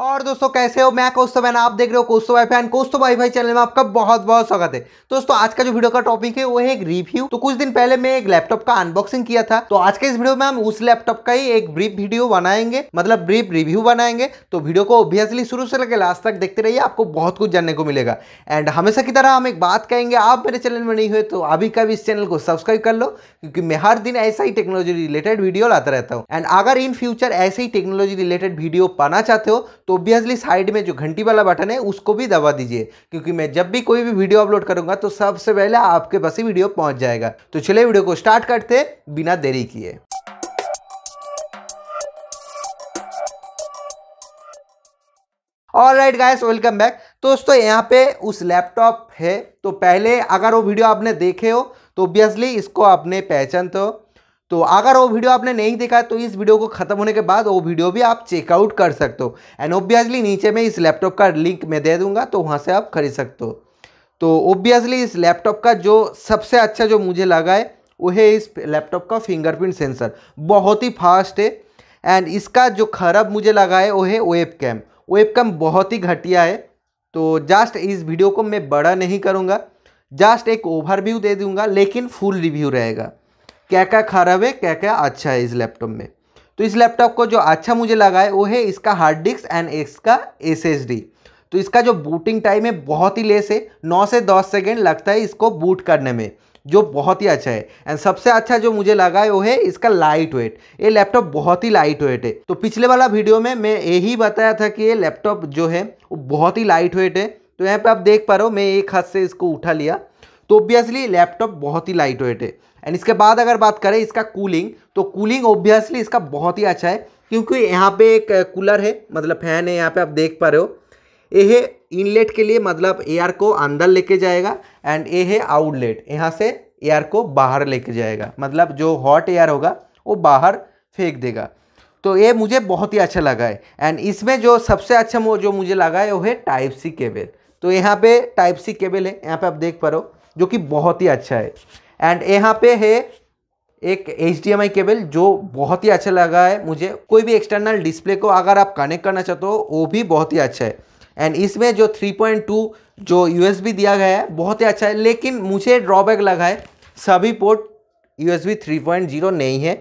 और दोस्तों कैसे हो मैं कौस्तु बैन आप देख रहे हो कौस्तु भाई फैन कौस्तु भाई भाई चैनल में आपका बहुत बहुत स्वागत है दोस्तों आज का जो वीडियो का टॉपिक है वो है एक रिव्यू तो कुछ दिन पहले मैं एक लैपटॉप का अनबॉक्सिंग किया था तो आज के इस वीडियो में हम उस लैपटॉप का ही एक ब्रीफ वीडियो बनाएंगे मतलब ब्रीफ रिव्यू बनाएंगे तो वीडियो को ऑब्वियसली शुरू से लेकर लास्ट तक देखते रहिए आपको बहुत कुछ जानने को मिलेगा एंड हमेशा की तरह हम एक बात कहेंगे आप मेरे चैनल में नहीं हुए तो अभी कभी इस चैनल को सब्सक्राइब कर लो क्योंकि मैं हर दिन ऐसा ही टेक्नोलॉजी रिलेटेड वीडियो लाता रहता हूँ एंड अगर इन फ्यूचर ऐसे ही टेक्नोलॉजी रिलेटेड वीडियो पाना चाहते हो तो ऑब्वियसली साइड में जो घंटी वाला बटन है उसको भी दबा दीजिए क्योंकि मैं जब भी कोई भी वीडियो अपलोड करूंगा तो सबसे पहले आपके पास ही वीडियो पहुंच जाएगा तो चलिए वीडियो को स्टार्ट करते बिना देरी किए all right guys welcome back दोस्तों यहाँ पे उस लैपटॉप है तो पहले अगर वो वीडियो आपने देखे हो तो ऑब्वियसली इसको आपने पहचान तो तो अगर वो वीडियो आपने नहीं देखा तो इस वीडियो को खत्म होने के बाद वो वीडियो भी आप चेकआउट कर सकते हो एंड ओब्वियसली नीचे में इस लैपटॉप का लिंक मैं दे दूंगा तो वहाँ से आप खरीद सकते हो तो ओब्वियसली इस लैपटॉप का जो सबसे अच्छा जो मुझे लगा है वो है इस लैपटॉप का फिंगरप्रिंट सेंसर बहुत ही फास्ट है एंड इसका जो खराब मुझे लगा है वो है वेब कैम वेब कैम बहुत ही घटिया है तो जस्ट इस वीडियो को मैं बड़ा नहीं करूँगा जस्ट एक ओवरव्यू दे दूँगा लेकिन फुल रिव्यू रहेगा क्या क्या खराब है क्या क्या अच्छा है इस लैपटॉप में तो इस लैपटॉप को जो अच्छा मुझे लगा है वो है इसका हार्ड डिस्क एंड इसका एस तो इसका जो बूटिंग टाइम है बहुत ही लेस है नौ से दस सेकेंड लगता है इसको बूट करने में जो बहुत ही अच्छा है एंड सबसे अच्छा जो मुझे लगा है वो है इसका लाइट वेट ये लैपटॉप बहुत ही लाइट वेट है तो पिछले वाला वीडियो में मैं यही बताया था कि ये लैपटॉप जो है वो बहुत ही लाइट वेट है तो यहाँ पे आप देख पा रहे हो मैं एक हाथ से इसको उठा लिया तो ऑब्वियसली लैपटॉप बहुत ही लाइट वेट है एंड इसके बाद अगर बात करें इसका कूलिंग तो कूलिंग ऑब्वियसली इसका बहुत ही अच्छा है क्योंकि यहाँ पे एक कूलर है मतलब फैन है यहाँ पे आप देख पा रहे हो ये है इनलेट के लिए मतलब एयर को अंदर लेके जाएगा एंड ये है आउटलेट यहाँ से एयर को बाहर लेके जाएगा मतलब जो हॉट एयर होगा वो बाहर फेंक देगा तो ये मुझे बहुत ही अच्छा लगा है एंड इसमें जो सबसे अच्छा जो मुझे लगा है वो है टाइप सी केबल तो यहाँ पे टाइप सी केबल है यहाँ पे आप देख पा रहे हो जो कि बहुत ही अच्छा है एंड यहाँ पे है एक एच केबल जो बहुत ही अच्छा लगा है मुझे कोई भी एक्सटर्नल डिस्प्ले को अगर आप कनेक्ट करना चाहते हो वो भी बहुत ही अच्छा है एंड इसमें जो 3.2 जो यू दिया गया है बहुत ही अच्छा है लेकिन मुझे ड्रॉबैक लगा है सभी पोर्ट यू 3.0 नहीं है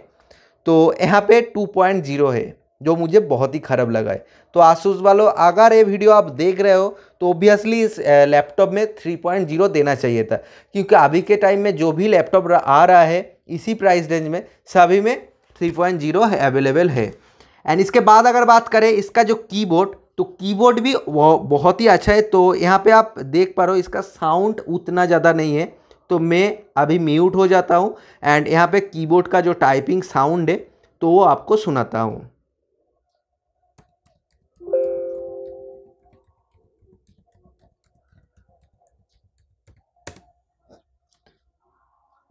तो यहाँ पे 2.0 है जो मुझे बहुत ही ख़राब लगा है तो आसूस वालों अगर ये वीडियो आप देख रहे हो तो ओबियसली इस लैपटॉप में 3.0 देना चाहिए था क्योंकि अभी के टाइम में जो भी लैपटॉप आ रहा है इसी प्राइस रेंज में सभी में 3.0 है अवेलेबल है एंड इसके बाद अगर बात करें इसका जो कीबोर्ड तो कीबोर्ड भी बहुत ही अच्छा है तो यहाँ पर आप देख पा रहे हो इसका साउंड उतना ज़्यादा नहीं है तो मैं अभी म्यूट हो जाता हूँ एंड यहाँ पर कीबोर्ड का जो टाइपिंग साउंड है तो वो आपको सुनाता हूँ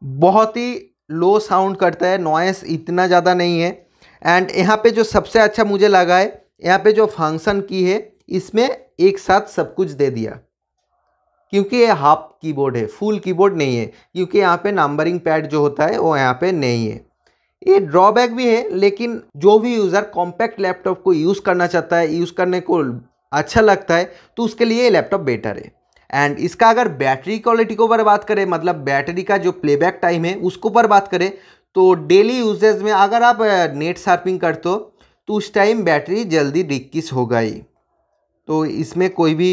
बहुत ही लो साउंड करता है नॉइस इतना ज़्यादा नहीं है एंड यहाँ पे जो सबसे अच्छा मुझे लगा है यहाँ पे जो फंक्शन की है इसमें एक साथ सब कुछ दे दिया क्योंकि ये हाफ कीबोर्ड है फुल कीबोर्ड नहीं है क्योंकि यहाँ पे नंबरिंग पैड जो होता है वो यहाँ पे नहीं है ये ड्रॉबैक भी है लेकिन जो भी यूज़र कॉम्पैक्ट लैपटॉप को यूज़ करना चाहता है यूज़ करने को अच्छा लगता है तो उसके लिए ये लैपटॉप बेटर है एंड इसका अगर बैटरी क्वालिटी के ऊपर बात करें मतलब बैटरी का जो प्लेबैक टाइम है उसके ऊपर बात करें तो डेली यूजेज में अगर आप नेट सर्फिंग करते हो तो उस टाइम बैटरी जल्दी डिक्किस हो गई तो इसमें कोई भी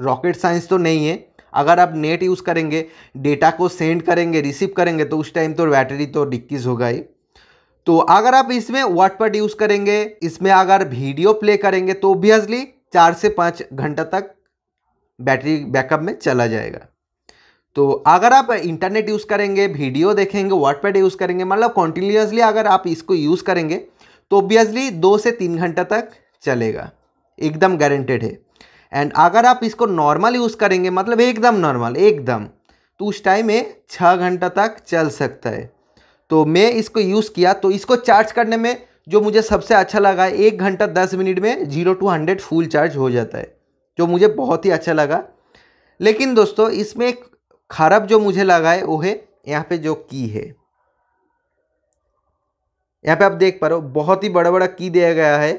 रॉकेट साइंस तो नहीं है अगर आप नेट यूज़ करेंगे डेटा को सेंड करेंगे रिसीव करेंगे तो उस टाइम तो बैटरी तो डिक्किस हो गई तो अगर आप इसमें वाटपट यूज़ करेंगे इसमें अगर वीडियो प्ले करेंगे तो ओबियसली चार से पाँच घंटा तक बैटरी बैकअप में चला जाएगा तो अगर आप इंटरनेट यूज़ करेंगे वीडियो देखेंगे वाटपैड यूज़ करेंगे मतलब कॉन्टीन्यूसली अगर आप इसको यूज़ करेंगे तो ऑब्वियसली दो से तीन घंटा तक चलेगा एकदम गारंटेड है एंड अगर आप इसको नॉर्मल यूज़ करेंगे मतलब एकदम नॉर्मल एकदम तो उस टाइम में छः घंटा तक चल सकता है तो मैं इसको यूज़ किया तो इसको चार्ज करने में जो मुझे सबसे अच्छा लगा है एक घंटा दस मिनट में zero two hundred full charge हो जाता है जो मुझे बहुत ही अच्छा लगा लेकिन दोस्तों इसमें एक खराब जो मुझे लगा है वो है यहाँ पे जो की है यहाँ पे आप देख पा रहे हो बहुत ही बड़ा बड़ा की दिया गया है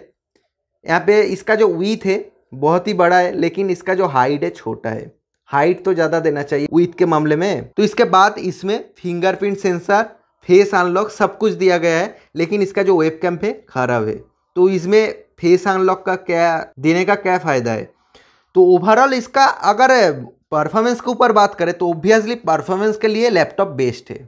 यहाँ पे इसका जो वीथ है बहुत ही बड़ा है लेकिन इसका जो हाइट है छोटा है हाइट तो ज़्यादा देना चाहिए वीथ के मामले में तो इसके बाद इसमें फिंगरप्रिंट सेंसर फेस अनलॉक सब कुछ दिया गया है लेकिन इसका जो वेब कैम्प है खराब है तो इसमें फेस अनलॉक का क्या देने का क्या फ़ायदा है तो ओवरऑल इसका अगर परफॉर्मेंस के ऊपर बात करें तो ऑब्वियसली परफॉर्मेंस के लिए लैपटॉप बेस्ट है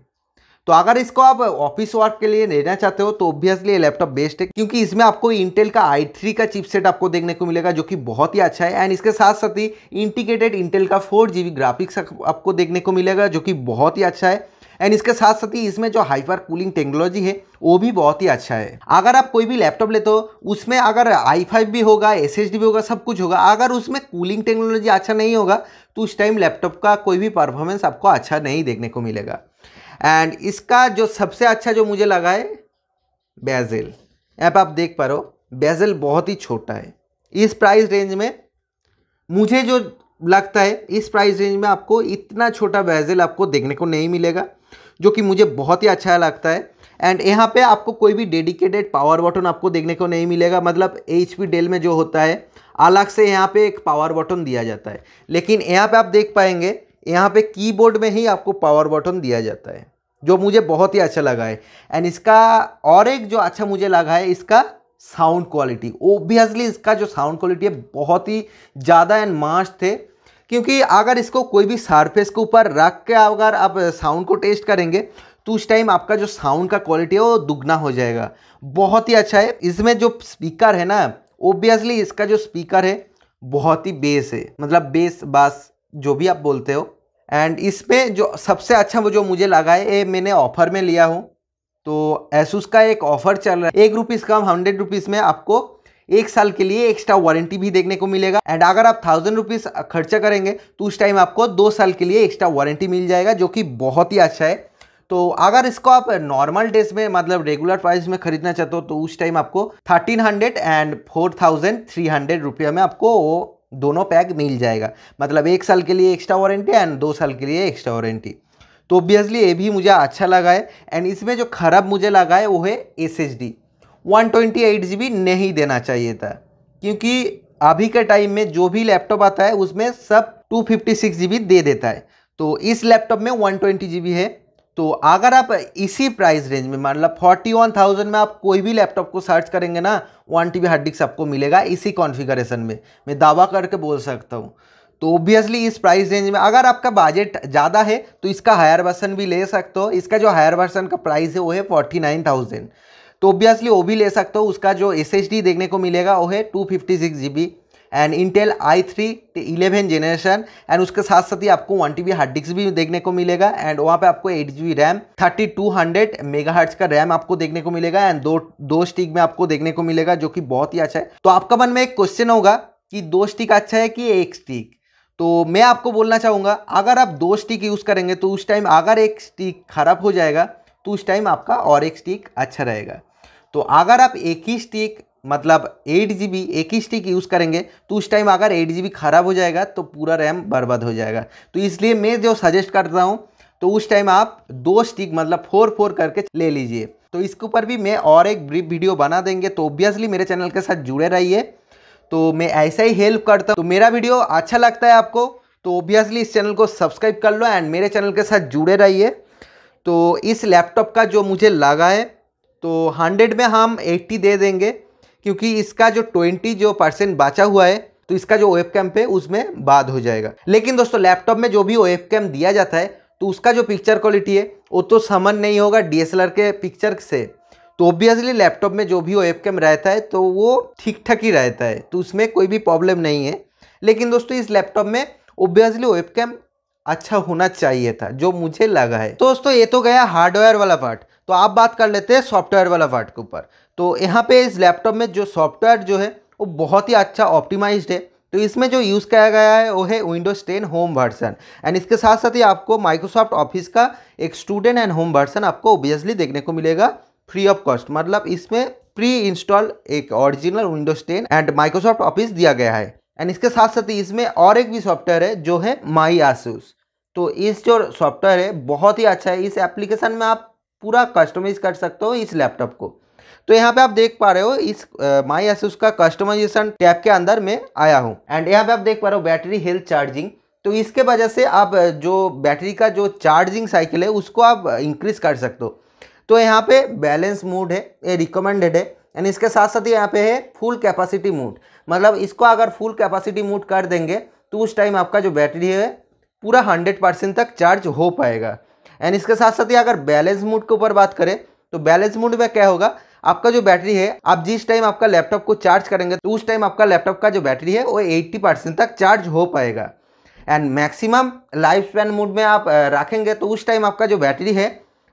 तो अगर इसको आप ऑफिस वर्क के लिए लेना चाहते हो तो ऑब्वियसली ये लैपटॉप बेस्ट है क्योंकि इसमें आपको इंटेल का आई थ्री का चिपसेट आपको देखने को मिलेगा जो कि बहुत ही अच्छा है एंड इसके साथ साथ ही इंटीग्रेटेड इंटेल का फोर जी बी ग्राफिक्स आपको देखने को मिलेगा जो कि बहुत ही अच्छा है एंड इसके साथ साथ ही इसमें जो हाइपर कूलिंग टेक्नोलॉजी है वो भी बहुत ही अच्छा है अगर आप कोई भी लैपटॉप लेते हो उसमें अगर आई फाइव भी होगा एस एस डी भी होगा सब कुछ होगा अगर उसमें कूलिंग टेक्नोलॉजी अच्छा नहीं होगा तो उस टाइम लैपटॉप का कोई भी परफॉर्मेंस आपको अच्छा नहीं देखने को मिलेगा एंड इसका जो सबसे अच्छा जो मुझे लगा है बेजल ऐप आप देख पा रहे हो बेजल बहुत ही छोटा है इस प्राइस रेंज में मुझे जो लगता है इस प्राइस रेंज में आपको इतना छोटा बेजल आपको देखने को नहीं मिलेगा जो कि मुझे बहुत ही अच्छा लगता है एंड यहाँ पे आपको कोई भी डेडिकेटेड पावर बटन आपको देखने को नहीं मिलेगा मतलब एच पी डेल में जो होता है अलग से यहाँ पे एक पावर बटन दिया जाता है लेकिन यहाँ पे आप देख पाएंगे यहाँ पे कीबोर्ड में ही आपको पावर बटन दिया जाता है जो मुझे बहुत ही अच्छा लगा है एंड इसका और एक जो अच्छा मुझे लगा है इसका साउंड क्वालिटी ओबियसली इसका जो साउंड क्वालिटी है बहुत ही ज़्यादा एंड मास्ट थे क्योंकि अगर इसको कोई भी सरफेस के ऊपर रख के अगर आप साउंड को टेस्ट करेंगे तो उस टाइम आपका जो साउंड का क्वालिटी है वो दुगना हो जाएगा बहुत ही अच्छा है इसमें जो स्पीकर है ना ओब्वियसली इसका जो स्पीकर है बहुत ही बेस है मतलब बेस बास जो भी आप बोलते हो एंड इसमें जो सबसे अच्छा वो जो मुझे लगा है ये मैंने ऑफर में लिया हूँ तो एसूस का एक ऑफर चल रहा है एक रुपीज़ का हंड्रेड रुपीज़ में आपको एक साल के लिए एक्स्ट्रा वारंटी भी देखने को मिलेगा एंड अगर आप थाउजेंड रुपीज खर्चा करेंगे तो उस टाइम आपको दो साल के लिए एक्स्ट्रा वारंटी मिल जाएगा जो कि बहुत ही अच्छा है तो अगर इसको आप नॉर्मल डेज में मतलब रेगुलर प्राइस में खरीदना चाहते हो तो उस टाइम आपको thirteen hundred and four thousand three hundred रुपया में आपको वो दोनों पैक मिल जाएगा मतलब एक साल के लिए एक्स्ट्रा वारंटी एंड दो साल के लिए एक्स्ट्रा वारंटी तो ऑब्वियसली ये भी मुझे अच्छा लगा है एंड इसमें जो खराब मुझे लगा है वो है S H D one twenty eight G B नहीं देना चाहिए था क्योंकि अभी के टाइम में जो भी लैपटॉप आता है उसमें सब two fifty six G B दे देता है तो इस लैपटॉप में वन ट्वेंटी जी बी है तो अगर आप इसी प्राइस रेंज में मान लो फोर्टी वन थाउजेंड में आप कोई भी लैपटॉप को सर्च करेंगे ना one T B hard disk आपको मिलेगा इसी कॉन्फ़िगरेशन में मैं दावा करके बोल सकता हूँ तो ओब्वियसली इस प्राइस रेंज में अगर आपका बजट ज़्यादा है तो इसका हायर वर्सन भी ले सकते हो इसका जो हायर वर्सन का प्राइस है वो है फोर्टी नाइन थाउजेंड तो ऑब्वियसली वो भी ले सकते हो उसका जो एस देखने को मिलेगा वो है two fifty six G B and Intel I three eleven generation and उसके साथ साथ ही आपको one T B hard disk भी देखने को मिलेगा एंड वहाँ पे आपको eight G B RAM thirty two hundred mega hertz का रैम आपको देखने को मिलेगा एंड दो दो स्टिक में आपको देखने को मिलेगा जो कि बहुत ही अच्छा है तो आपका मन में एक क्वेश्चन होगा कि दो स्टिक अच्छा है कि एक स्टिक तो मैं आपको बोलना चाहूँगा अगर आप दो स्टिक यूज़ करेंगे तो उस टाइम अगर एक स्टिक खराब हो जाएगा तो उस टाइम आपका और एक स्टिक अच्छा रहेगा तो अगर आप एक ही स्टिक मतलब एट जी बी एक ही स्टिक यूज़ करेंगे तो उस टाइम अगर एट जी बी ख़राब हो जाएगा तो पूरा रैम बर्बाद हो जाएगा तो इसलिए मैं जो सजेस्ट करता हूँ तो उस टाइम आप दो स्टिक मतलब फोर फोर करके ले लीजिए तो इसके ऊपर भी मैं और एक ब्रीफ वीडियो बना देंगे तो ऑब्वियसली मेरे चैनल के साथ जुड़े रहिए तो मैं ऐसा ही हेल्प करता हूँ तो मेरा वीडियो अच्छा लगता है आपको तो ऑब्वियसली इस चैनल को सब्सक्राइब कर लो एंड मेरे चैनल के साथ जुड़े रहिए तो इस लैपटॉप का जो मुझे लगा है तो हंड्रेड में हम एट्टी दे देंगे क्योंकि इसका जो ट्वेंटी जो परसेंट बचा हुआ है तो इसका जो वेब कैम्प है उसमें बाद हो जाएगा लेकिन दोस्तों लैपटॉप में जो भी वेब कैम्प दिया जाता है तो उसका जो पिक्चर क्वालिटी है वो तो समन नहीं होगा आर के पिक्चर से तो ऑब्वियसली लैपटॉप में जो भी वेब कैम रहता है तो वो ठीक ठाक ही रहता है तो उसमें कोई भी प्रॉब्लम नहीं है लेकिन दोस्तों इस लैपटॉप में ऑब्वियसली वेब कैम अच्छा होना चाहिए था जो मुझे लगा है तो दोस्तों ये तो गया हार्डवेयर वाला पार्ट तो आप बात कर लेते हैं सॉफ्टवेयर वाला वर्ड के ऊपर तो यहाँ पे इस लैपटॉप में जो सॉफ्टवेयर जो है वो बहुत ही अच्छा ऑप्टिमाइज्ड है तो इसमें जो यूज़ किया गया है वो है Windows ten home version and इसके साथ साथ ही आपको माइक्रोसॉफ्ट ऑफिस का एक स्टूडेंट एंड होम वर्सन आपको ओबियसली देखने को मिलेगा फ्री ऑफ कॉस्ट मतलब इसमें प्री इंस्टॉल एक original Windows ten and Microsoft Office दिया गया है एंड इसके साथ साथ ही इसमें और एक भी सॉफ्टवेयर है जो है माई आसूस तो इस जो सॉफ्टवेयर है बहुत ही अच्छा है इस एप्लीकेशन में आप पूरा कस्टमाइज कर सकते हो इस लैपटॉप को तो यहाँ पे आप देख पा रहे हो इस माई एसुस का कस्टमाइजेशन टैब के अंदर में आया हूँ एंड यहाँ पे आप देख पा रहे हो बैटरी हेल्थ चार्जिंग तो इसके वजह से आप जो बैटरी का जो चार्जिंग साइकिल है उसको आप इंक्रीज कर सकते हो तो यहाँ पे बैलेंस मोड है ये रिकमेंडेड है एंड इसके साथ साथ यहाँ पे है फुल कैपेसिटी मोड मतलब इसको अगर फुल कैपेसिटी मोड कर देंगे तो उस टाइम आपका जो बैटरी है पूरा हंड्रेड परसेंट तक चार्ज हो पाएगा एंड इसके साथ साथ ही अगर बैलेंस मूड के ऊपर बात करें तो बैलेंस मूड में क्या होगा आपका जो बैटरी है आप जिस टाइम आपका लैपटॉप को चार्ज करेंगे तो उस टाइम आपका लैपटॉप का जो बैटरी है वो 80 परसेंट तक चार्ज हो पाएगा and maximum life span mode में आप रखेंगे तो उस टाइम आपका जो बैटरी है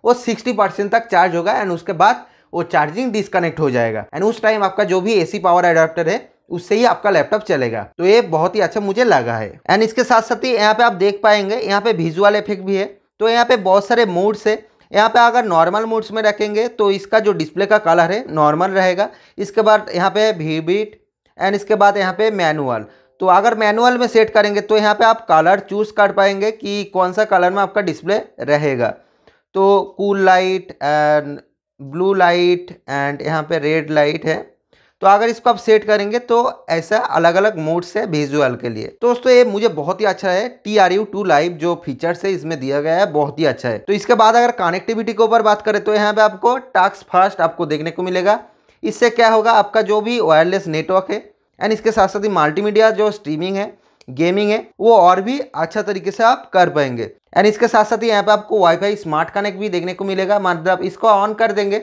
वो 60 परसेंट तक चार्ज होगा एंड उसके बाद वो चार्जिंग डिस्कनेक्ट हो जाएगा एंड उस टाइम आपका जो भी सी पावर एडाप्टर है उससे ही आपका लैपटॉप चलेगा तो ये बहुत ही अच्छा मुझे लगा है एंड इसके साथ साथ ही यहाँ पे आप देख पाएंगे यहाँ पे विजुअल इफेक्ट भी है तो यहाँ पे बहुत सारे मोड्स है यहाँ पे अगर नॉर्मल मोड्स में रखेंगे तो इसका जो डिस्प्ले का कलर है नॉर्मल रहेगा इसके बाद यहाँ पे वीबीट एंड इसके बाद यहाँ पे मैनुअल तो अगर मैनुअल में सेट करेंगे तो यहाँ पे आप कलर चूज़ कर पाएंगे कि कौन सा कलर में आपका डिस्प्ले रहेगा तो cool light and blue light and यहाँ पे रेड लाइट है तो अगर इसको आप सेट करेंगे तो ऐसा अलग अलग मोड्स है विजुअल के लिए तो दोस्तों ये मुझे बहुत ही अच्छा है T R U two live जो फीचर्स है इसमें दिया गया है बहुत ही अच्छा है तो इसके बाद अगर कनेक्टिविटी के ऊपर बात करें तो यहाँ पे आपको टास्क फास्ट आपको देखने को मिलेगा इससे क्या होगा आपका जो भी वायरलेस नेटवर्क है एंड इसके साथ साथ ही मल्टीमीडिया जो स्ट्रीमिंग है गेमिंग है वो और भी अच्छा तरीके से आप कर पाएंगे एंड इसके साथ साथ ही यहाँ पे आपको वाईफाई स्मार्ट कनेक्ट भी देखने को मिलेगा मतलब इसको ऑन कर देंगे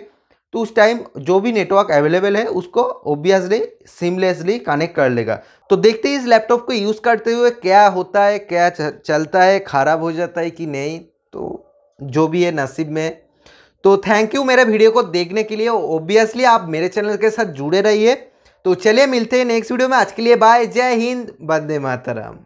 तो उस टाइम जो भी नेटवर्क अवेलेबल है उसको ओबियसली सिमलेसली कनेक्ट कर लेगा तो देखते ही इस लैपटॉप को यूज़ करते हुए क्या होता है क्या चलता है ख़राब हो जाता है कि नहीं तो जो भी है नसीब में तो थैंक यू मेरे वीडियो को देखने के लिए ओबियसली आप मेरे चैनल के साथ जुड़े रहिए तो चलिए मिलते हैं नेक्स्ट वीडियो में आज के लिए बाय जय हिंद बंदे मातरम